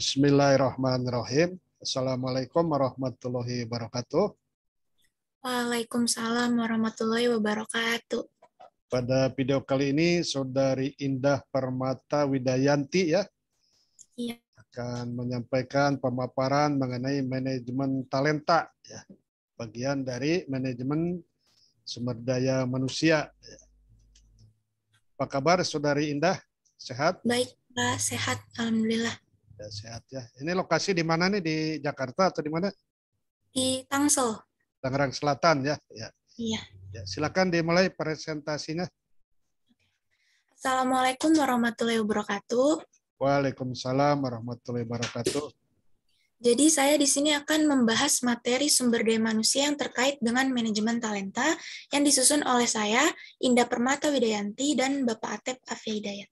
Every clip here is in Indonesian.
Bismillahirrahmanirrahim. Assalamualaikum warahmatullahi wabarakatuh. Waalaikumsalam warahmatullahi wabarakatuh. Pada video kali ini Saudari Indah Permata Widayanti ya. Iya. Akan menyampaikan pemaparan mengenai manajemen talenta ya. Bagian dari manajemen sumber daya manusia. Ya. Apa kabar Saudari Indah? Sehat? Baik, Pak. Sehat. Alhamdulillah. Ya, sehat ya. Ini lokasi di mana nih? Di Jakarta atau di mana? Di Tangsel. Tangerang Selatan ya. ya. Iya. Ya, silakan dimulai presentasinya. Assalamualaikum warahmatullahi wabarakatuh. Waalaikumsalam warahmatullahi wabarakatuh. Jadi saya di sini akan membahas materi sumber daya manusia yang terkait dengan manajemen talenta yang disusun oleh saya, Indah Permata Widayanti, dan Bapak Atep Afidayat. Hidayat.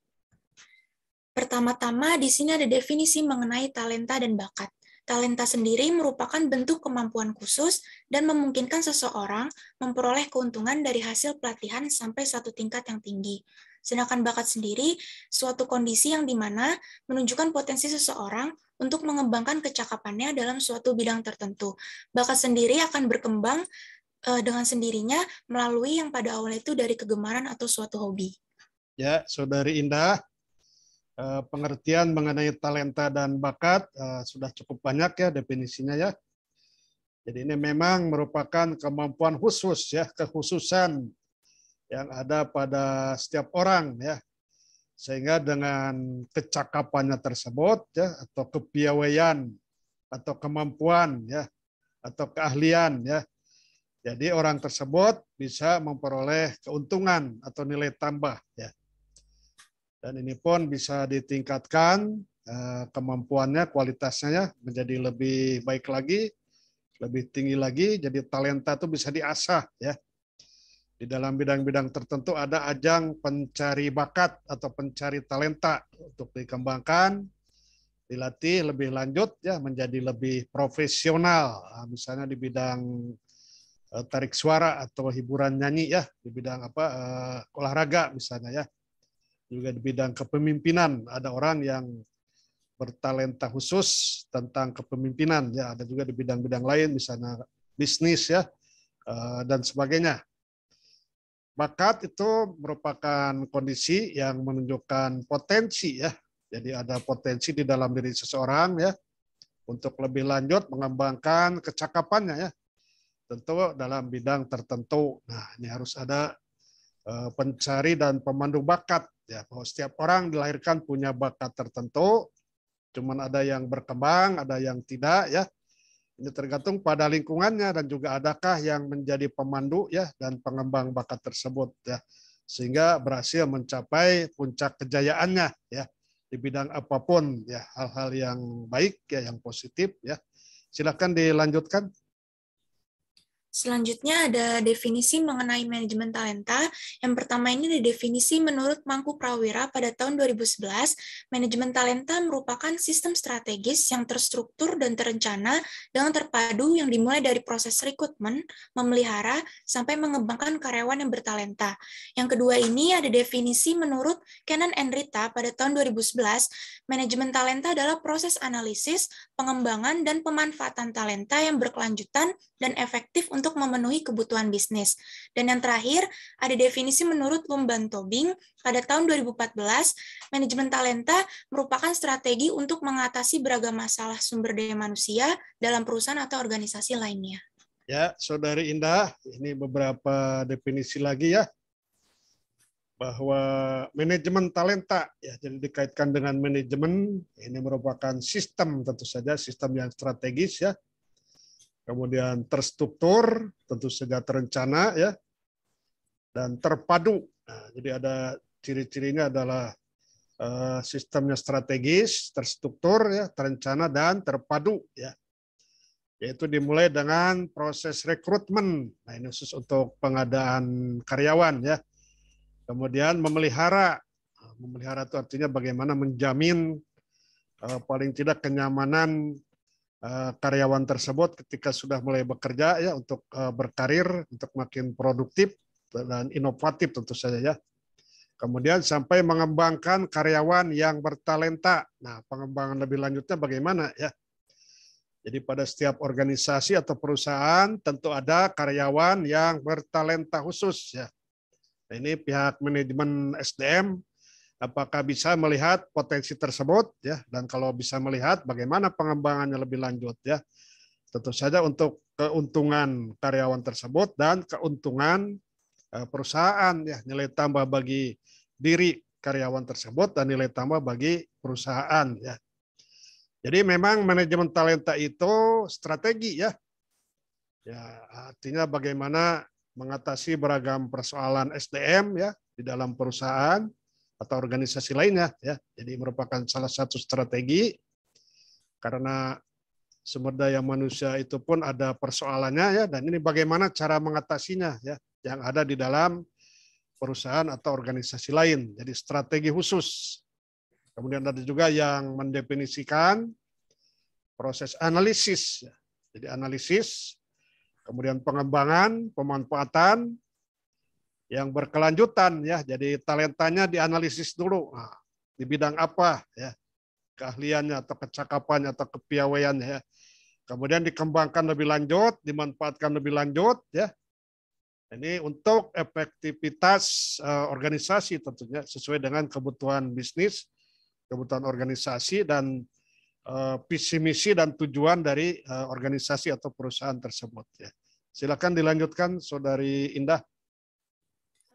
Pertama-tama, di sini ada definisi mengenai talenta dan bakat. Talenta sendiri merupakan bentuk kemampuan khusus dan memungkinkan seseorang memperoleh keuntungan dari hasil pelatihan sampai satu tingkat yang tinggi. Sedangkan bakat sendiri, suatu kondisi yang dimana menunjukkan potensi seseorang untuk mengembangkan kecakapannya dalam suatu bidang tertentu. Bakat sendiri akan berkembang eh, dengan sendirinya melalui yang pada awal itu dari kegemaran atau suatu hobi. Ya, Saudari Indah, Eh, pengertian mengenai talenta dan bakat eh, sudah cukup banyak ya definisinya ya. Jadi ini memang merupakan kemampuan khusus ya, kekhususan yang ada pada setiap orang ya. Sehingga dengan kecakapannya tersebut ya atau kepiawaian atau kemampuan ya atau keahlian ya. Jadi orang tersebut bisa memperoleh keuntungan atau nilai tambah ya dan ini pun bisa ditingkatkan eh, kemampuannya, kualitasnya ya, menjadi lebih baik lagi, lebih tinggi lagi. Jadi talenta itu bisa diasah ya. Di dalam bidang-bidang tertentu ada ajang pencari bakat atau pencari talenta untuk dikembangkan, dilatih lebih lanjut ya menjadi lebih profesional. Ah, misalnya di bidang eh, tarik suara atau hiburan nyanyi ya, di bidang apa eh, olahraga misalnya ya juga di bidang kepemimpinan ada orang yang bertalenta khusus tentang kepemimpinan ya ada juga di bidang-bidang lain misalnya bisnis ya eh, dan sebagainya bakat itu merupakan kondisi yang menunjukkan potensi ya jadi ada potensi di dalam diri seseorang ya untuk lebih lanjut mengembangkan kecakapannya ya tentu dalam bidang tertentu nah ini harus ada Eh, pencari dan pemandu bakat ya bahwa setiap orang dilahirkan punya bakat tertentu cuman ada yang berkembang ada yang tidak ya ini tergantung pada lingkungannya dan juga adakah yang menjadi pemandu ya dan pengembang bakat tersebut ya sehingga berhasil mencapai puncak kejayaannya ya di bidang apapun ya hal-hal yang baik ya yang positif ya silakan dilanjutkan Selanjutnya ada definisi mengenai manajemen talenta. Yang pertama ini ada definisi menurut Mangku Prawira pada tahun 2011, manajemen talenta merupakan sistem strategis yang terstruktur dan terencana dengan terpadu yang dimulai dari proses rekrutmen, memelihara, sampai mengembangkan karyawan yang bertalenta. Yang kedua ini ada definisi menurut Kenan Rita pada tahun 2011, manajemen talenta adalah proses analisis, pengembangan, dan pemanfaatan talenta yang berkelanjutan dan efektif untuk untuk memenuhi kebutuhan bisnis. Dan yang terakhir, ada definisi menurut Lumban Tobing pada tahun 2014, manajemen talenta merupakan strategi untuk mengatasi beragam masalah sumber daya manusia dalam perusahaan atau organisasi lainnya. Ya, Saudari Indah, ini beberapa definisi lagi ya bahwa manajemen talenta ya jadi dikaitkan dengan manajemen ini merupakan sistem tentu saja sistem yang strategis ya kemudian terstruktur, tentu saja terencana ya, dan terpadu. Nah, jadi ada ciri-cirinya adalah uh, sistemnya strategis, terstruktur ya, terencana dan terpadu ya. Yaitu dimulai dengan proses rekrutmen. Nah, ini khusus untuk pengadaan karyawan ya. Kemudian memelihara. Memelihara itu artinya bagaimana menjamin eh, paling tidak kenyamanan Eh, karyawan tersebut ketika sudah mulai bekerja ya untuk eh, berkarir, untuk makin produktif dan inovatif tentu saja ya. Kemudian sampai mengembangkan karyawan yang bertalenta. Nah, pengembangan lebih lanjutnya bagaimana ya? Jadi pada setiap organisasi atau perusahaan tentu ada karyawan yang bertalenta khusus ya. Nah, ini pihak manajemen SDM apakah bisa melihat potensi tersebut ya dan kalau bisa melihat bagaimana pengembangannya lebih lanjut ya tentu saja untuk keuntungan karyawan tersebut dan keuntungan eh, perusahaan ya nilai tambah bagi diri karyawan tersebut dan nilai tambah bagi perusahaan ya. Jadi memang manajemen talenta itu strategi ya. Ya, artinya bagaimana mengatasi beragam persoalan SDM ya di dalam perusahaan atau organisasi lainnya ya. Jadi merupakan salah satu strategi karena sumber daya manusia itu pun ada persoalannya ya dan ini bagaimana cara mengatasinya ya yang ada di dalam perusahaan atau organisasi lain. Jadi strategi khusus. Kemudian ada juga yang mendefinisikan proses analisis. Ya. Jadi analisis, kemudian pengembangan, pemanfaatan, yang berkelanjutan ya. Jadi talentanya dianalisis dulu nah, di bidang apa ya keahliannya atau kecakapannya atau kepiawaiannya ya. Kemudian dikembangkan lebih lanjut, dimanfaatkan lebih lanjut ya. Ini untuk efektivitas uh, organisasi tentunya sesuai dengan kebutuhan bisnis, kebutuhan organisasi dan uh, visi misi dan tujuan dari uh, organisasi atau perusahaan tersebut ya. Silakan dilanjutkan Saudari Indah.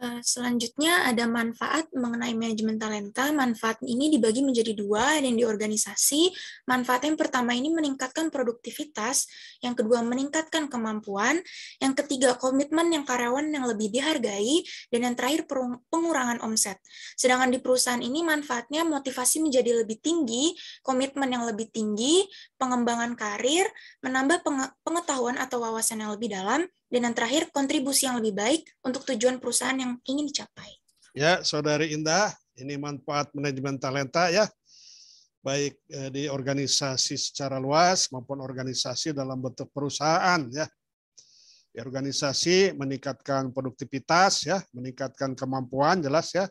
Eh, selanjutnya ada manfaat mengenai manajemen talenta. Manfaat ini dibagi menjadi dua, ada yang di organisasi. Manfaat yang pertama ini meningkatkan produktivitas, yang kedua meningkatkan kemampuan, yang ketiga komitmen yang karyawan yang lebih dihargai, dan yang terakhir pengurangan omset. Sedangkan di perusahaan ini manfaatnya motivasi menjadi lebih tinggi, komitmen yang lebih tinggi, pengembangan karir, menambah pengetahuan atau wawasan yang lebih dalam, dan yang terakhir, kontribusi yang lebih baik untuk tujuan perusahaan yang ingin dicapai. Ya, Saudari Indah, ini manfaat manajemen talenta ya. Baik eh, di organisasi secara luas maupun organisasi dalam bentuk perusahaan ya. Di organisasi meningkatkan produktivitas ya, meningkatkan kemampuan jelas ya.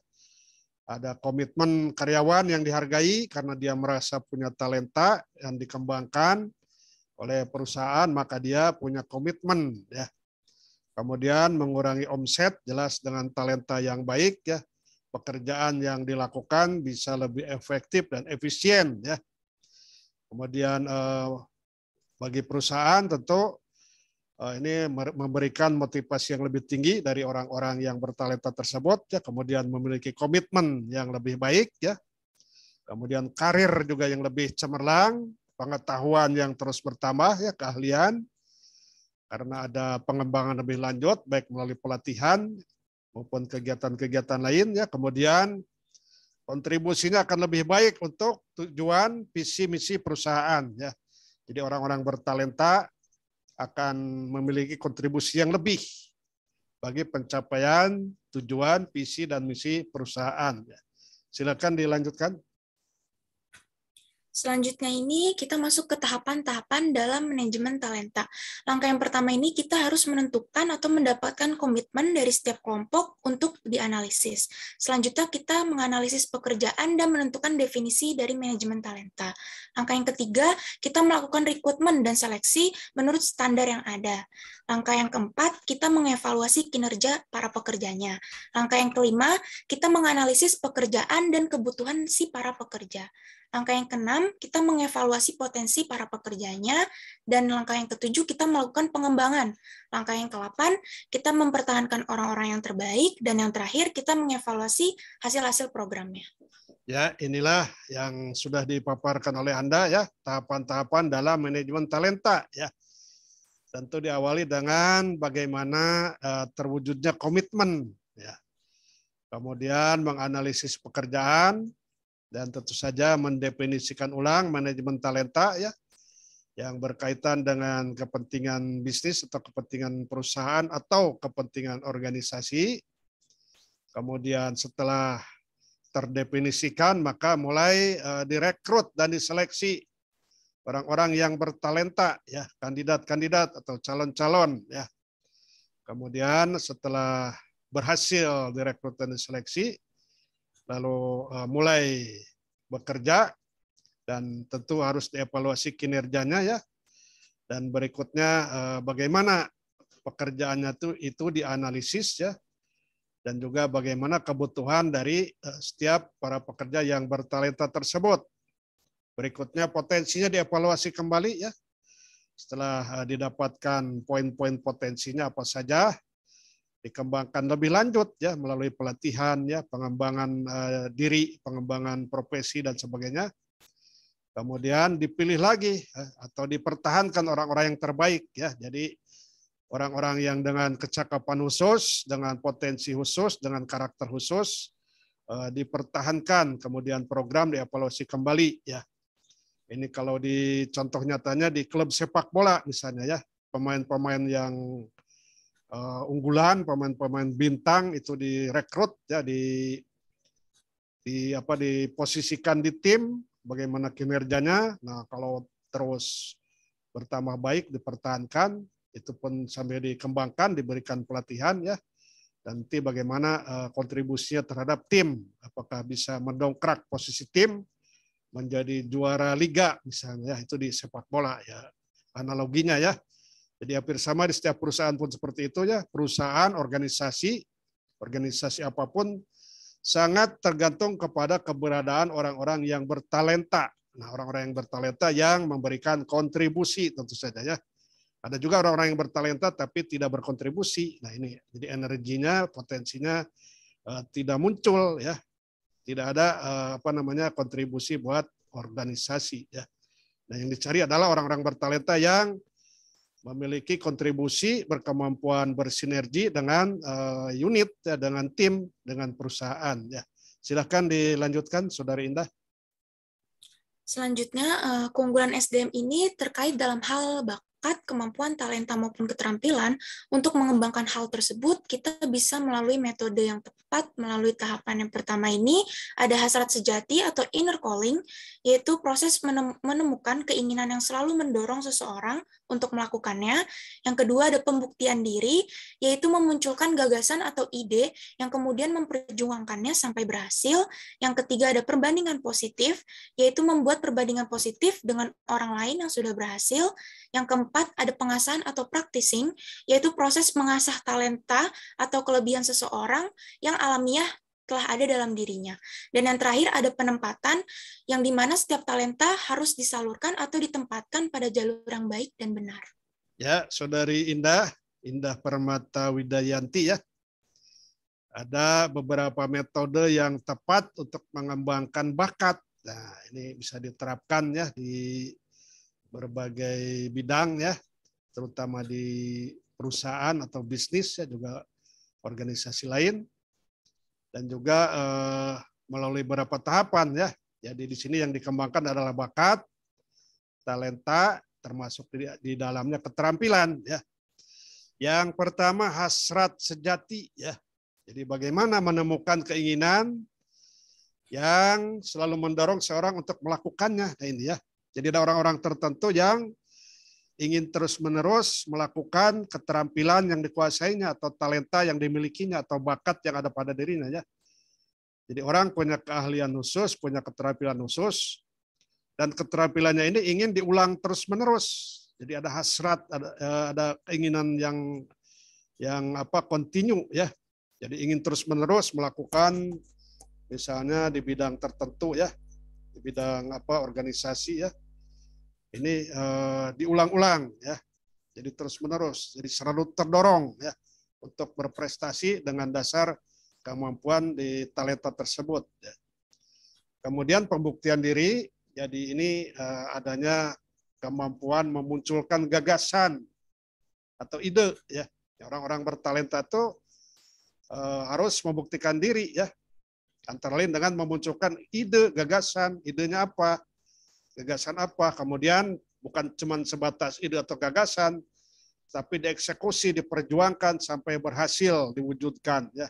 Ada komitmen karyawan yang dihargai karena dia merasa punya talenta yang dikembangkan oleh perusahaan maka dia punya komitmen ya Kemudian mengurangi omset jelas dengan talenta yang baik ya. Pekerjaan yang dilakukan bisa lebih efektif dan efisien ya. Kemudian eh, bagi perusahaan tentu eh, ini memberikan motivasi yang lebih tinggi dari orang-orang yang bertalenta tersebut ya, kemudian memiliki komitmen yang lebih baik ya. Kemudian karir juga yang lebih cemerlang, pengetahuan yang terus bertambah ya, keahlian karena ada pengembangan lebih lanjut baik melalui pelatihan maupun kegiatan-kegiatan lain ya. Kemudian kontribusinya akan lebih baik untuk tujuan visi misi perusahaan ya. Jadi orang-orang bertalenta akan memiliki kontribusi yang lebih bagi pencapaian tujuan visi dan misi perusahaan. Ya. Silakan dilanjutkan. Selanjutnya ini kita masuk ke tahapan-tahapan dalam manajemen talenta. Langkah yang pertama ini kita harus menentukan atau mendapatkan komitmen dari setiap kelompok untuk dianalisis. Selanjutnya kita menganalisis pekerjaan dan menentukan definisi dari manajemen talenta. Langkah yang ketiga, kita melakukan rekrutmen dan seleksi menurut standar yang ada. Langkah yang keempat, kita mengevaluasi kinerja para pekerjanya. Langkah yang kelima, kita menganalisis pekerjaan dan kebutuhan si para pekerja. Langkah yang keenam, kita mengevaluasi potensi para pekerjanya. Dan langkah yang ketujuh, kita melakukan pengembangan. Langkah yang kelapan, kita mempertahankan orang-orang yang terbaik. Dan yang terakhir, kita mengevaluasi hasil-hasil programnya. Ya, inilah yang sudah dipaparkan oleh Anda ya, tahapan-tahapan dalam manajemen talenta ya. Tentu diawali dengan bagaimana uh, terwujudnya komitmen ya. Kemudian menganalisis pekerjaan, dan tentu saja mendefinisikan ulang manajemen talenta ya yang berkaitan dengan kepentingan bisnis atau kepentingan perusahaan atau kepentingan organisasi. Kemudian setelah terdefinisikan maka mulai eh, direkrut dan diseleksi orang-orang yang bertalenta ya, kandidat-kandidat atau calon-calon ya. Kemudian setelah berhasil direkrut dan diseleksi, lalu uh, mulai bekerja dan tentu harus dievaluasi kinerjanya ya. Dan berikutnya uh, bagaimana pekerjaannya itu itu dianalisis ya dan juga bagaimana kebutuhan dari uh, setiap para pekerja yang bertalenta tersebut. Berikutnya potensinya dievaluasi kembali ya. Setelah uh, didapatkan poin-poin potensinya apa saja, dikembangkan lebih lanjut ya melalui pelatihan ya pengembangan uh, diri, pengembangan profesi dan sebagainya. Kemudian dipilih lagi eh, atau dipertahankan orang-orang yang terbaik ya. Jadi orang-orang yang dengan kecakapan khusus, dengan potensi khusus, dengan karakter khusus uh, dipertahankan, kemudian program dievaluasi kembali ya. Ini kalau di contoh nyatanya di klub sepak bola misalnya ya, pemain-pemain yang uh, unggulan, pemain-pemain bintang itu direkrut ya di di apa diposisikan di tim bagaimana kinerjanya. Nah, kalau terus bertambah baik dipertahankan, itu pun sambil dikembangkan diberikan pelatihan ya. dan Nanti bagaimana uh, kontribusinya terhadap tim, apakah bisa mendongkrak posisi tim menjadi juara liga misalnya ya, itu di sepak bola ya. Analoginya ya. Jadi hampir sama di setiap perusahaan pun seperti itu ya. Perusahaan, organisasi, organisasi apapun sangat tergantung kepada keberadaan orang-orang yang bertalenta. Nah, orang-orang yang bertalenta yang memberikan kontribusi tentu saja ya. Ada juga orang-orang yang bertalenta tapi tidak berkontribusi. Nah, ini jadi energinya, potensinya uh, tidak muncul ya. Tidak ada uh, apa namanya kontribusi buat organisasi ya. Nah, yang dicari adalah orang-orang bertalenta yang memiliki kontribusi berkemampuan bersinergi dengan uh, unit ya, dengan tim dengan perusahaan ya silahkan dilanjutkan saudari Indah selanjutnya uh, keunggulan SDM ini terkait dalam hal bak bakat, kemampuan, talenta maupun keterampilan, untuk mengembangkan hal tersebut kita bisa melalui metode yang tepat melalui tahapan yang pertama ini ada hasrat sejati atau inner calling yaitu proses menemukan keinginan yang selalu mendorong seseorang untuk melakukannya. Yang kedua ada pembuktian diri yaitu memunculkan gagasan atau ide yang kemudian memperjuangkannya sampai berhasil. Yang ketiga ada perbandingan positif yaitu membuat perbandingan positif dengan orang lain yang sudah berhasil. Yang keempat, ada pengasahan atau practicing, yaitu proses mengasah talenta atau kelebihan seseorang yang alamiah telah ada dalam dirinya. Dan yang terakhir ada penempatan yang dimana setiap talenta harus disalurkan atau ditempatkan pada jalur yang baik dan benar. Ya, Saudari Indah, Indah Permata Widayanti ya. Ada beberapa metode yang tepat untuk mengembangkan bakat. Nah, ini bisa diterapkan ya di berbagai bidang ya, terutama di perusahaan atau bisnis ya juga organisasi lain dan juga eh, melalui beberapa tahapan ya. Jadi di sini yang dikembangkan adalah bakat, talenta, termasuk di, di dalamnya keterampilan ya. Yang pertama hasrat sejati ya. Jadi bagaimana menemukan keinginan yang selalu mendorong seorang untuk melakukannya. Nah ini ya. Jadi ada orang-orang tertentu yang ingin terus-menerus melakukan keterampilan yang dikuasainya atau talenta yang dimilikinya atau bakat yang ada pada dirinya ya. Jadi orang punya keahlian khusus, punya keterampilan khusus dan keterampilannya ini ingin diulang terus-menerus. Jadi ada hasrat, ada, eh, ada keinginan yang yang apa kontinu ya. Jadi ingin terus-menerus melakukan misalnya di bidang tertentu ya di bidang apa organisasi ya ini uh, diulang-ulang ya jadi terus menerus jadi selalu terdorong ya untuk berprestasi dengan dasar kemampuan di talenta tersebut ya. kemudian pembuktian diri jadi ini uh, adanya kemampuan memunculkan gagasan atau ide ya orang-orang bertalenta itu uh, harus membuktikan diri ya Antara lain dengan memunculkan ide, gagasan, idenya apa, gagasan apa, kemudian bukan cuma sebatas ide atau gagasan, tapi dieksekusi, diperjuangkan sampai berhasil diwujudkan. Ya.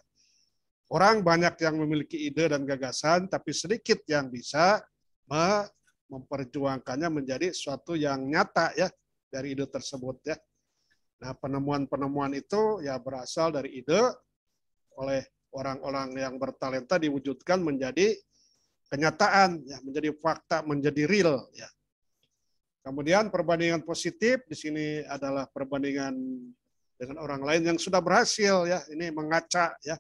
Orang banyak yang memiliki ide dan gagasan, tapi sedikit yang bisa memperjuangkannya menjadi suatu yang nyata ya dari ide tersebut ya. Nah penemuan-penemuan itu ya berasal dari ide oleh orang-orang yang bertalenta diwujudkan menjadi kenyataan, ya, menjadi fakta, menjadi real. Ya. Kemudian perbandingan positif di sini adalah perbandingan dengan orang lain yang sudah berhasil ya ini mengaca ya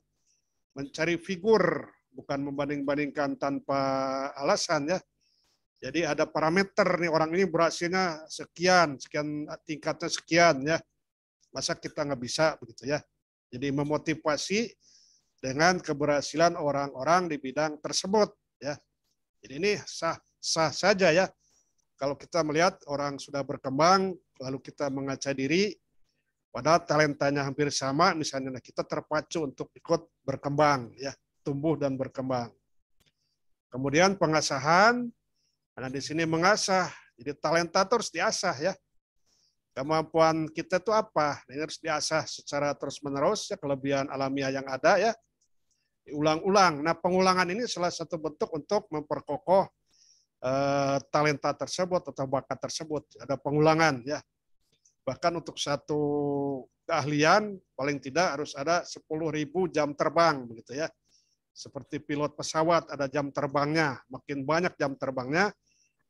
mencari figur bukan membanding-bandingkan tanpa alasan ya jadi ada parameter nih orang ini berhasilnya sekian sekian tingkatnya sekian ya masa kita nggak bisa begitu ya jadi memotivasi dengan keberhasilan orang-orang di bidang tersebut ya. Jadi ini sah sah saja ya. Kalau kita melihat orang sudah berkembang lalu kita mengaca diri pada talentanya hampir sama misalnya kita terpacu untuk ikut berkembang ya, tumbuh dan berkembang. Kemudian pengasahan karena di sini mengasah jadi talenta terus diasah ya. Kemampuan kita itu apa? Ini harus diasah secara terus-menerus ya kelebihan alamiah yang ada ya ulang-ulang. Nah, pengulangan ini salah satu bentuk untuk memperkokoh eh, talenta tersebut atau bakat tersebut. Ada pengulangan ya. Bahkan untuk satu keahlian paling tidak harus ada 10.000 jam terbang begitu ya. Seperti pilot pesawat ada jam terbangnya, makin banyak jam terbangnya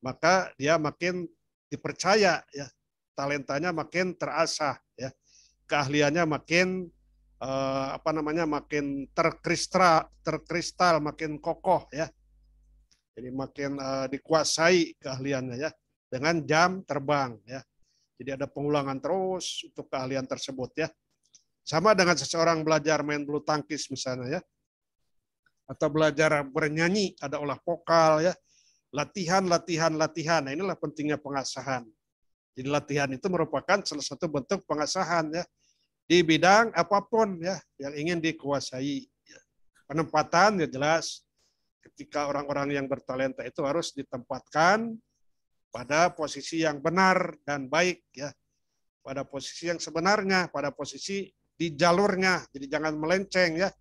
maka dia makin dipercaya ya, talentanya makin terasah ya, keahliannya makin eh, apa namanya makin terkristal terkristal makin kokoh ya jadi makin eh, dikuasai keahliannya ya dengan jam terbang ya jadi ada pengulangan terus untuk keahlian tersebut ya sama dengan seseorang belajar main bulu tangkis misalnya ya atau belajar bernyanyi ada olah vokal ya latihan latihan latihan nah inilah pentingnya pengasahan jadi latihan itu merupakan salah satu bentuk pengasahan ya di bidang apapun ya yang ingin dikuasai. Ya. Penempatan ya jelas ketika orang-orang yang bertalenta itu harus ditempatkan pada posisi yang benar dan baik ya. Pada posisi yang sebenarnya, pada posisi di jalurnya. Jadi jangan melenceng ya.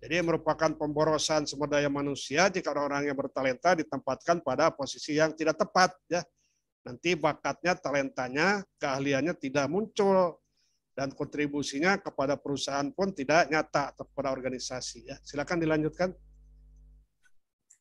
Jadi merupakan pemborosan sumber daya manusia jika orang-orang yang bertalenta ditempatkan pada posisi yang tidak tepat ya. Nanti bakatnya, talentanya, keahliannya tidak muncul dan kontribusinya kepada perusahaan pun tidak nyata atau kepada organisasi ya. Silakan dilanjutkan.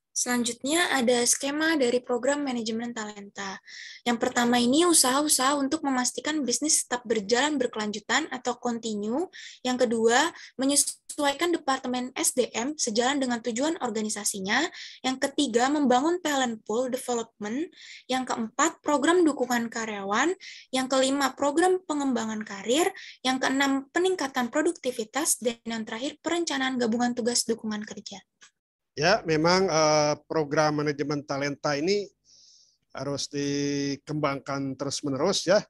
Selanjutnya ada skema dari program manajemen talenta. Yang pertama ini usaha-usaha untuk memastikan bisnis tetap berjalan berkelanjutan atau continue. Yang kedua, menyesuaikan departemen SDM sejalan dengan tujuan organisasinya. Yang ketiga, membangun talent pool development. Yang keempat, program dukungan karyawan. Yang kelima, program pengembangan karir. Yang keenam, peningkatan produktivitas. Dan yang terakhir, perencanaan gabungan tugas dukungan kerja. Ya, memang uh, program manajemen talenta ini harus dikembangkan terus-menerus ya.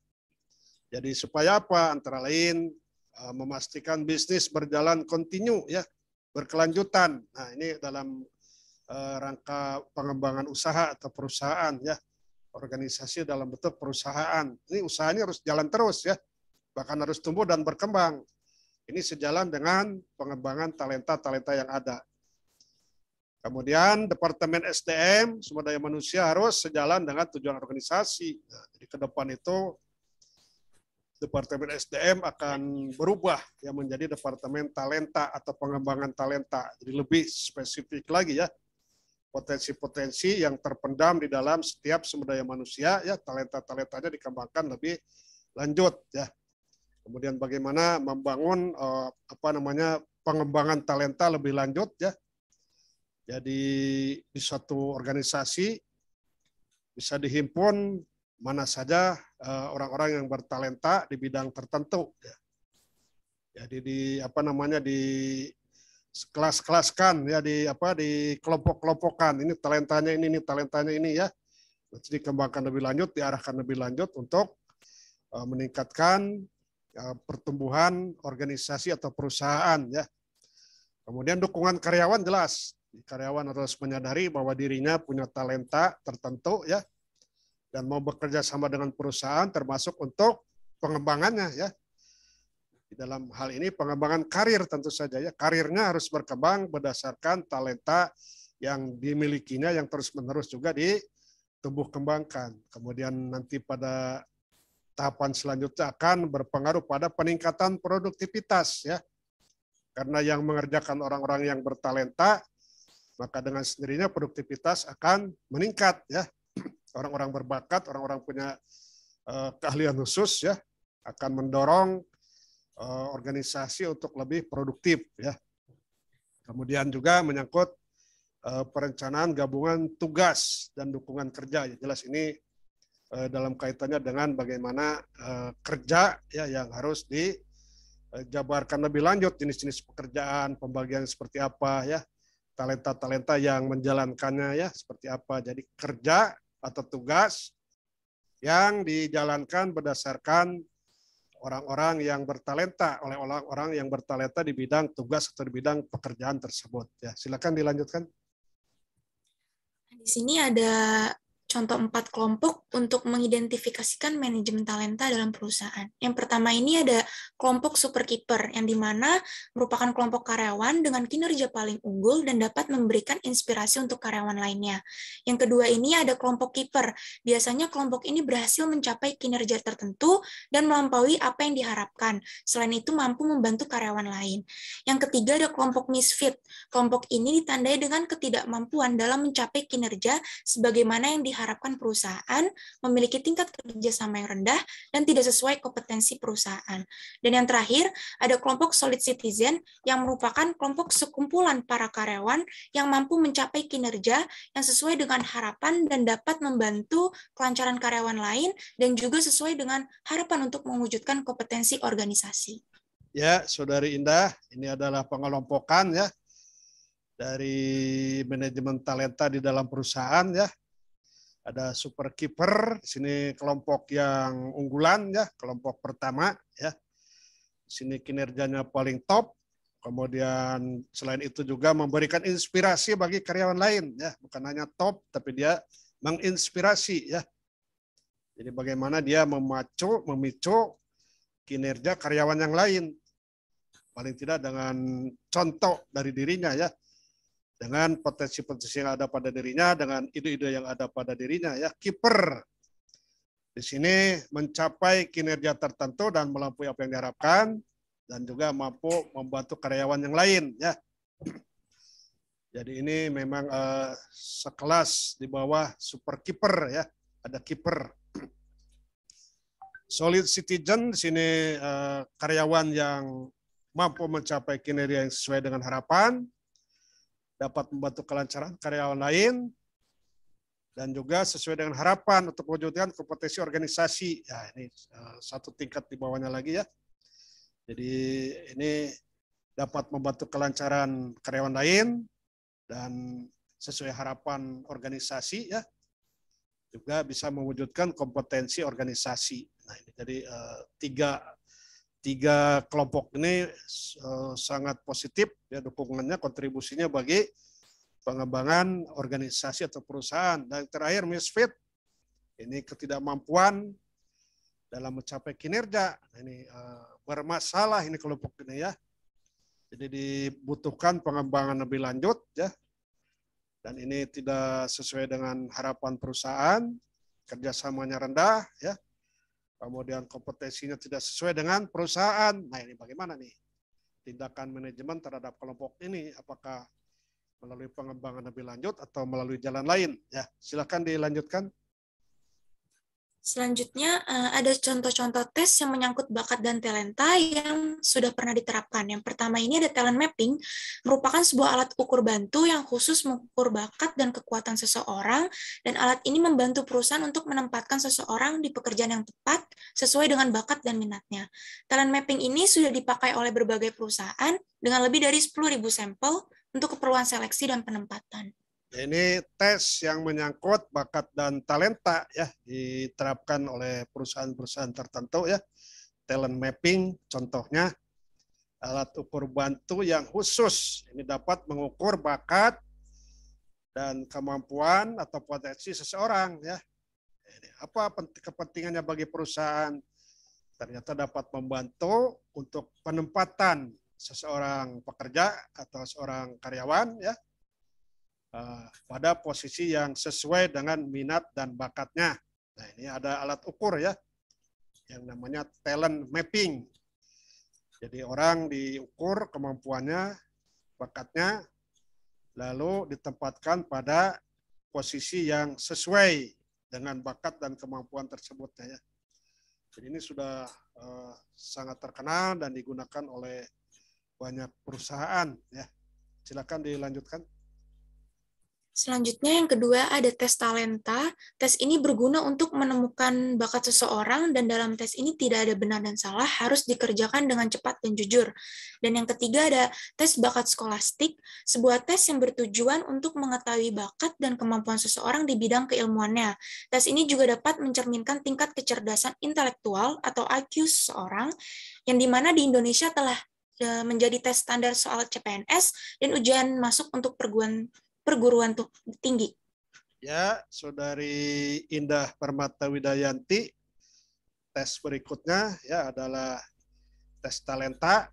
Jadi supaya apa? Antara lain uh, memastikan bisnis berjalan kontinu ya, berkelanjutan. Nah, ini dalam uh, rangka pengembangan usaha atau perusahaan ya. Organisasi dalam bentuk perusahaan. Ini usahanya harus jalan terus ya. Bahkan harus tumbuh dan berkembang. Ini sejalan dengan pengembangan talenta-talenta yang ada. Kemudian Departemen SDM, sumber daya manusia harus sejalan dengan tujuan organisasi. Nah, jadi ke depan itu Departemen SDM akan berubah yang menjadi Departemen Talenta atau pengembangan talenta. Jadi lebih spesifik lagi ya potensi-potensi yang terpendam di dalam setiap sumber daya manusia ya talenta-talentanya dikembangkan lebih lanjut ya. Kemudian bagaimana membangun eh, apa namanya pengembangan talenta lebih lanjut ya jadi di satu organisasi bisa dihimpun mana saja eh, orang-orang yang bertalenta di bidang tertentu. Ya. Jadi di apa namanya di kelas-kelaskan ya di apa di kelompok-kelompokan ini talentanya ini ini talentanya ini ya nanti dikembangkan lebih lanjut diarahkan lebih lanjut untuk uh, meningkatkan uh, pertumbuhan organisasi atau perusahaan ya kemudian dukungan karyawan jelas karyawan harus menyadari bahwa dirinya punya talenta tertentu ya dan mau bekerja sama dengan perusahaan termasuk untuk pengembangannya ya. Di dalam hal ini pengembangan karir tentu saja ya. Karirnya harus berkembang berdasarkan talenta yang dimilikinya yang terus-menerus juga ditumbuh kembangkan. Kemudian nanti pada tahapan selanjutnya akan berpengaruh pada peningkatan produktivitas ya. Karena yang mengerjakan orang-orang yang bertalenta maka dengan sendirinya produktivitas akan meningkat ya. Orang-orang berbakat, orang-orang punya uh, keahlian khusus ya akan mendorong uh, organisasi untuk lebih produktif ya. Kemudian juga menyangkut uh, perencanaan gabungan tugas dan dukungan kerja. Ya, jelas ini dalam kaitannya dengan bagaimana kerja ya yang harus dijabarkan lebih lanjut jenis-jenis pekerjaan, pembagian seperti apa ya talenta-talenta yang menjalankannya ya seperti apa. Jadi kerja atau tugas yang dijalankan berdasarkan orang-orang yang bertalenta oleh orang-orang yang bertalenta di bidang tugas atau di bidang pekerjaan tersebut. Ya, silakan dilanjutkan. Di sini ada contoh empat kelompok untuk mengidentifikasikan manajemen talenta dalam perusahaan. Yang pertama ini ada kelompok super keeper, yang dimana merupakan kelompok karyawan dengan kinerja paling unggul dan dapat memberikan inspirasi untuk karyawan lainnya. Yang kedua ini ada kelompok keeper. Biasanya kelompok ini berhasil mencapai kinerja tertentu dan melampaui apa yang diharapkan. Selain itu mampu membantu karyawan lain. Yang ketiga ada kelompok misfit. Kelompok ini ditandai dengan ketidakmampuan dalam mencapai kinerja sebagaimana yang diharapkan diharapkan perusahaan memiliki tingkat kerjasama yang rendah dan tidak sesuai kompetensi perusahaan. Dan yang terakhir, ada kelompok solid citizen yang merupakan kelompok sekumpulan para karyawan yang mampu mencapai kinerja yang sesuai dengan harapan dan dapat membantu kelancaran karyawan lain dan juga sesuai dengan harapan untuk mewujudkan kompetensi organisasi. Ya, Saudari Indah, ini adalah pengelompokan ya dari manajemen talenta di dalam perusahaan ya ada super keeper, di sini kelompok yang unggulan ya, kelompok pertama ya. Di sini kinerjanya paling top. Kemudian selain itu juga memberikan inspirasi bagi karyawan lain ya, bukan hanya top tapi dia menginspirasi ya. Jadi bagaimana dia memacu, memicu kinerja karyawan yang lain. Paling tidak dengan contoh dari dirinya ya dengan potensi-potensi yang ada pada dirinya, dengan ide-ide yang ada pada dirinya. Ya, kiper di sini mencapai kinerja tertentu dan melampaui apa yang diharapkan dan juga mampu membantu karyawan yang lain. Ya, jadi ini memang uh, sekelas di bawah super kiper ya, ada kiper. Solid citizen di sini uh, karyawan yang mampu mencapai kinerja yang sesuai dengan harapan, dapat membantu kelancaran karyawan lain, dan juga sesuai dengan harapan untuk mewujudkan kompetensi organisasi. Ya, ini eh, satu tingkat di bawahnya lagi ya. Jadi ini dapat membantu kelancaran karyawan lain dan sesuai harapan organisasi ya. Juga bisa mewujudkan kompetensi organisasi. Nah, ini jadi eh, tiga tiga kelompok ini eh, sangat positif ya dukungannya kontribusinya bagi pengembangan organisasi atau perusahaan dan terakhir misfit ini ketidakmampuan dalam mencapai kinerja nah, ini eh, bermasalah ini kelompok ini ya jadi dibutuhkan pengembangan lebih lanjut ya dan ini tidak sesuai dengan harapan perusahaan kerjasamanya rendah ya kemudian kompetensinya tidak sesuai dengan perusahaan. Nah ini bagaimana nih? Tindakan manajemen terhadap kelompok ini apakah melalui pengembangan lebih lanjut atau melalui jalan lain? Ya, silakan dilanjutkan. Selanjutnya, eh, ada contoh-contoh tes yang menyangkut bakat dan talenta yang sudah pernah diterapkan. Yang pertama ini ada talent mapping, merupakan sebuah alat ukur bantu yang khusus mengukur bakat dan kekuatan seseorang, dan alat ini membantu perusahaan untuk menempatkan seseorang di pekerjaan yang tepat sesuai dengan bakat dan minatnya. Talent mapping ini sudah dipakai oleh berbagai perusahaan dengan lebih dari 10.000 sampel untuk keperluan seleksi dan penempatan. Nah, ini tes yang menyangkut bakat dan talenta ya diterapkan oleh perusahaan-perusahaan tertentu ya talent mapping contohnya alat ukur bantu yang khusus ini dapat mengukur bakat dan kemampuan atau potensi seseorang ya ini apa kepentingannya bagi perusahaan ternyata dapat membantu untuk penempatan seseorang pekerja atau seorang karyawan ya Eh, pada posisi yang sesuai dengan minat dan bakatnya. Nah, ini ada alat ukur ya, yang namanya talent mapping. Jadi orang diukur kemampuannya, bakatnya, lalu ditempatkan pada posisi yang sesuai dengan bakat dan kemampuan tersebutnya. ya. Jadi ini sudah uh, sangat terkenal dan digunakan oleh banyak perusahaan ya. Silakan dilanjutkan. Selanjutnya yang kedua ada tes talenta. Tes ini berguna untuk menemukan bakat seseorang dan dalam tes ini tidak ada benar dan salah, harus dikerjakan dengan cepat dan jujur. Dan yang ketiga ada tes bakat skolastik, sebuah tes yang bertujuan untuk mengetahui bakat dan kemampuan seseorang di bidang keilmuannya. Tes ini juga dapat mencerminkan tingkat kecerdasan intelektual atau IQ seseorang yang dimana di Indonesia telah eh, menjadi tes standar soal CPNS dan ujian masuk untuk perguruan perguruan tuh tinggi. Ya, Saudari Indah Permata Widayanti, tes berikutnya ya adalah tes talenta.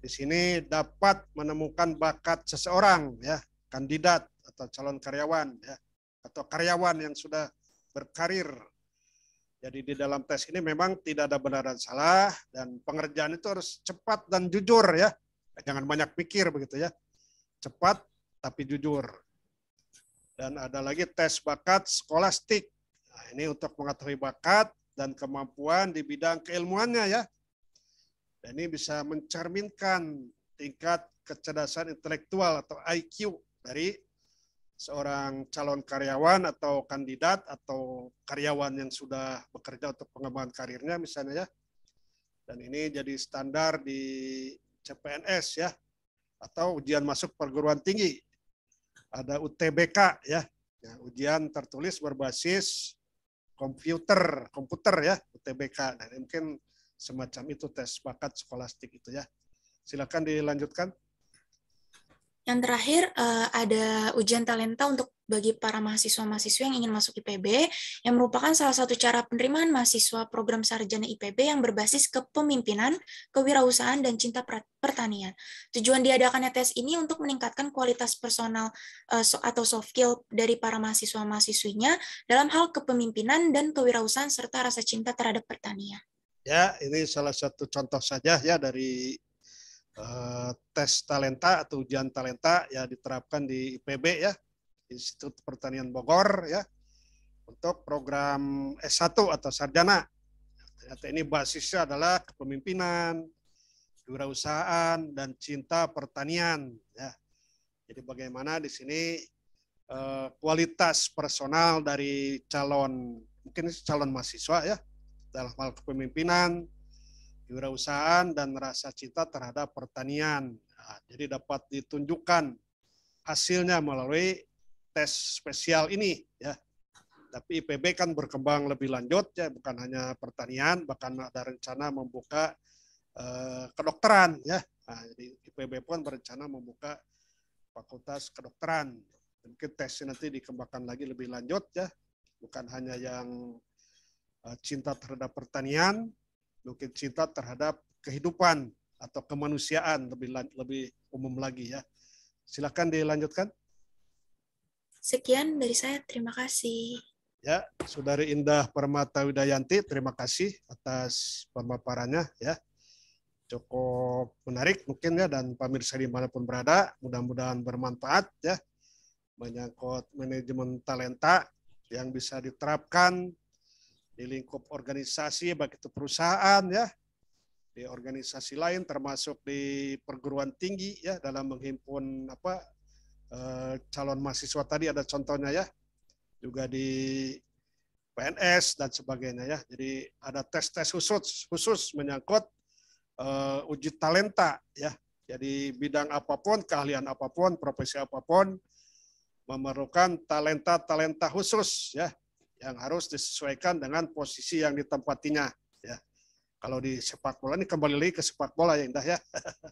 Di sini dapat menemukan bakat seseorang ya, kandidat atau calon karyawan ya, atau karyawan yang sudah berkarir. Jadi di dalam tes ini memang tidak ada benar dan salah dan pengerjaan itu harus cepat dan jujur ya. Jangan banyak pikir begitu ya. Cepat tapi jujur. Dan ada lagi tes bakat skolastik. Nah, ini untuk mengetahui bakat dan kemampuan di bidang keilmuannya ya. Dan ini bisa mencerminkan tingkat kecerdasan intelektual atau IQ dari seorang calon karyawan atau kandidat atau karyawan yang sudah bekerja untuk pengembangan karirnya misalnya ya. Dan ini jadi standar di CPNS ya atau ujian masuk perguruan tinggi ada UTBK ya, ya ujian tertulis berbasis komputer, komputer ya, UTBK. Nah, mungkin semacam itu tes bakat sekolastik itu ya. Silakan dilanjutkan. Yang terakhir eh, ada ujian talenta untuk bagi para mahasiswa-mahasiswa yang ingin masuk IPB yang merupakan salah satu cara penerimaan mahasiswa program sarjana IPB yang berbasis kepemimpinan, kewirausahaan, dan cinta pertanian. Tujuan diadakannya tes ini untuk meningkatkan kualitas personal eh, atau soft skill dari para mahasiswa-mahasiswinya dalam hal kepemimpinan dan kewirausahaan serta rasa cinta terhadap pertanian. Ya, ini salah satu contoh saja ya dari eh, tes talenta atau ujian talenta yang diterapkan di IPB ya Institut Pertanian Bogor ya untuk program S1 atau sarjana. Ternyata ini basisnya adalah kepemimpinan, kewirausahaan dan cinta pertanian ya. Jadi bagaimana di sini eh, kualitas personal dari calon mungkin calon mahasiswa ya dalam hal kepemimpinan, kewirausahaan dan rasa cinta terhadap pertanian. Nah, jadi dapat ditunjukkan hasilnya melalui tes spesial ini ya. Tapi IPB kan berkembang lebih lanjut ya, bukan hanya pertanian, bahkan ada rencana membuka eh, kedokteran ya. Nah, jadi IPB pun berencana membuka fakultas kedokteran. Mungkin tesnya nanti dikembangkan lagi lebih lanjut ya, bukan hanya yang eh, cinta terhadap pertanian, mungkin cinta terhadap kehidupan atau kemanusiaan lebih lebih umum lagi ya. Silakan dilanjutkan. Sekian dari saya, terima kasih. Ya, Saudari Indah Permata Widayanti, terima kasih atas pemaparannya ya. Cukup menarik mungkin ya dan pemirsa dimanapun berada, mudah-mudahan bermanfaat ya. Menyangkut manajemen talenta yang bisa diterapkan di lingkup organisasi baik itu perusahaan ya, di organisasi lain termasuk di perguruan tinggi ya dalam menghimpun apa Eh, calon mahasiswa tadi ada contohnya ya, juga di PNS dan sebagainya ya. Jadi ada tes-tes khusus khusus menyangkut uh, uji talenta ya. Jadi bidang apapun, keahlian apapun, profesi apapun memerlukan talenta-talenta khusus ya yang harus disesuaikan dengan posisi yang ditempatinya ya. Kalau di sepak bola ini kembali lagi ke sepak bola ya Indah ya.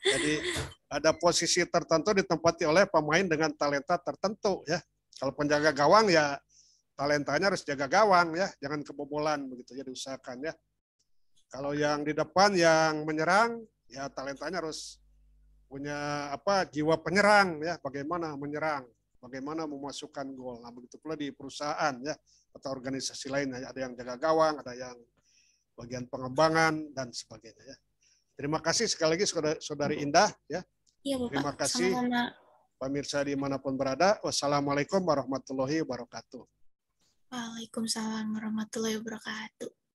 Jadi ada posisi tertentu ditempati oleh pemain dengan talenta tertentu ya. Kalau penjaga gawang ya talentanya harus jaga gawang ya, jangan kebobolan begitu ya diusahakan ya. Kalau yang di depan yang menyerang ya talentanya harus punya apa jiwa penyerang ya, bagaimana menyerang, bagaimana memasukkan gol. Nah, begitu pula di perusahaan ya atau organisasi lain ada yang jaga gawang, ada yang bagian pengembangan dan sebagainya ya. Terima kasih sekali lagi saudari Indah ya. Iya, Bapak. Terima kasih pemirsa di pemirsa dimanapun berada. Wassalamualaikum warahmatullahi wabarakatuh. Waalaikumsalam warahmatullahi wabarakatuh.